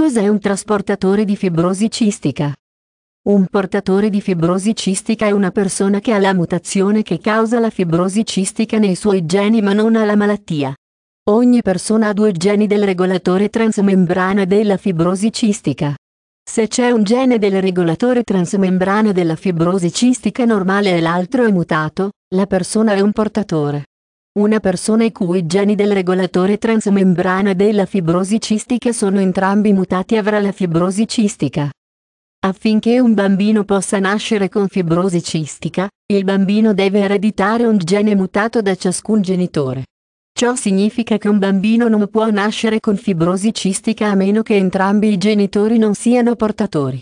Cos'è un trasportatore di fibrosi cistica? Un portatore di fibrosi cistica è una persona che ha la mutazione che causa la fibrosi cistica nei suoi geni ma non ha la malattia. Ogni persona ha due geni del regolatore transmembrana della fibrosi cistica. Se c'è un gene del regolatore transmembrana della fibrosi cistica normale e l'altro è mutato, la persona è un portatore una persona i cui geni del regolatore transmembrana della fibrosi cistica sono entrambi mutati avrà la fibrosi cistica. Affinché un bambino possa nascere con fibrosi cistica, il bambino deve ereditare un gene mutato da ciascun genitore. Ciò significa che un bambino non può nascere con fibrosi cistica a meno che entrambi i genitori non siano portatori.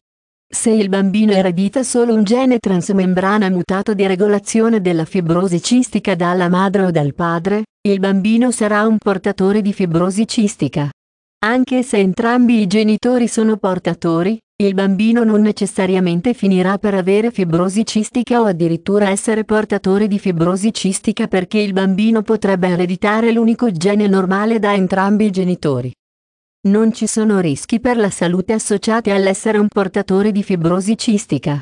Se il bambino eredita solo un gene transmembrana mutato di regolazione della fibrosi cistica dalla madre o dal padre, il bambino sarà un portatore di fibrosi cistica. Anche se entrambi i genitori sono portatori, il bambino non necessariamente finirà per avere fibrosi cistica o addirittura essere portatore di fibrosi cistica perché il bambino potrebbe ereditare l'unico gene normale da entrambi i genitori. Non ci sono rischi per la salute associati all'essere un portatore di fibrosi cistica.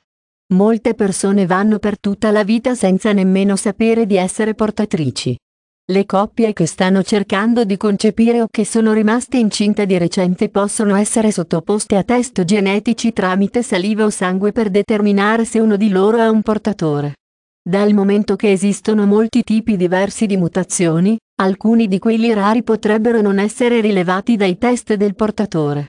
Molte persone vanno per tutta la vita senza nemmeno sapere di essere portatrici. Le coppie che stanno cercando di concepire o che sono rimaste incinte di recente possono essere sottoposte a test genetici tramite saliva o sangue per determinare se uno di loro è un portatore. Dal momento che esistono molti tipi diversi di mutazioni, alcuni di quelli rari potrebbero non essere rilevati dai test del portatore.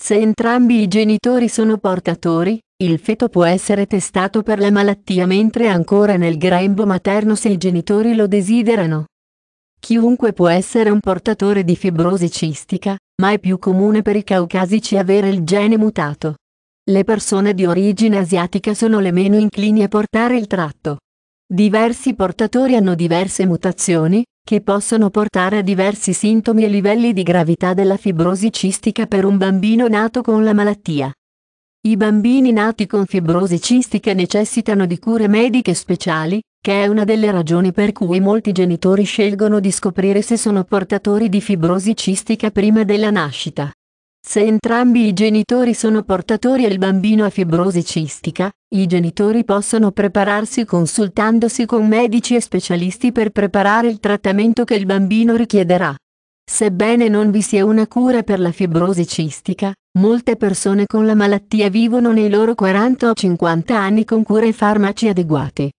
Se entrambi i genitori sono portatori, il feto può essere testato per la malattia mentre è ancora nel grembo materno se i genitori lo desiderano. Chiunque può essere un portatore di fibrosi cistica, ma è più comune per i caucasici avere il gene mutato. Le persone di origine asiatica sono le meno inclini a portare il tratto. Diversi portatori hanno diverse mutazioni, che possono portare a diversi sintomi e livelli di gravità della fibrosi cistica per un bambino nato con la malattia. I bambini nati con fibrosi cistica necessitano di cure mediche speciali, che è una delle ragioni per cui molti genitori scelgono di scoprire se sono portatori di fibrosi cistica prima della nascita. Se entrambi i genitori sono portatori e il bambino ha fibrosi cistica, i genitori possono prepararsi consultandosi con medici e specialisti per preparare il trattamento che il bambino richiederà. Sebbene non vi sia una cura per la fibrosi cistica, molte persone con la malattia vivono nei loro 40 o 50 anni con cure e farmaci adeguati.